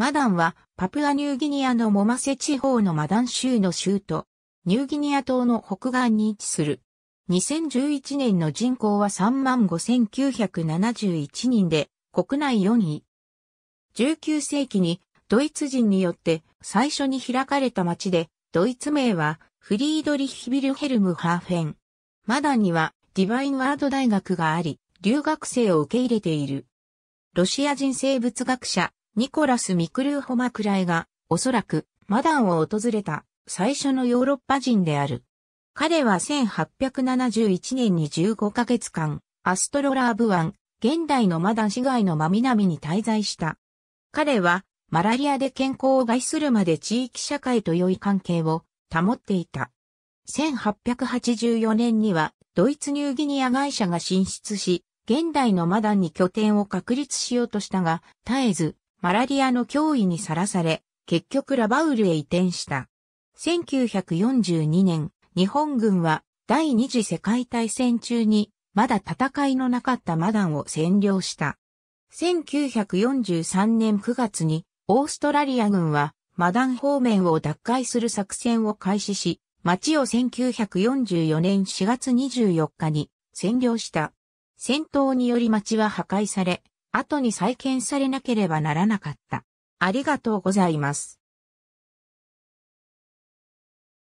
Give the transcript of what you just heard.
マダンは、パプアニューギニアのモマセ地方のマダン州の州都、ニューギニア島の北岸に位置する。2011年の人口は35,971人で、国内4位。19世紀にドイツ人によって最初に開かれた町で、ドイツ名はフリードリヒビルヘルム・ハーフェン。マダンにはディバインワード大学があり、留学生を受け入れている。ロシア人生物学者、ニコラス・ミクルーホマクライが、おそらく、マダンを訪れた、最初のヨーロッパ人である。彼は1871年に15ヶ月間、アストロラーブ湾、現代のマダン市街の真南に滞在した。彼は、マラリアで健康を害するまで地域社会と良い関係を保っていた。1884年には、ドイツニューギニア会社が進出し、現代のマダンに拠点を確立しようとしたが、絶えず、マラリアの脅威にさらされ、結局ラバウルへ移転した。1942年、日本軍は第二次世界大戦中にまだ戦いのなかったマダンを占領した。1943年9月にオーストラリア軍はマダン方面を奪回する作戦を開始し、町を1944年4月24日に占領した。戦闘により町は破壊され、後に再建されなければならなかった。ありがとうございます。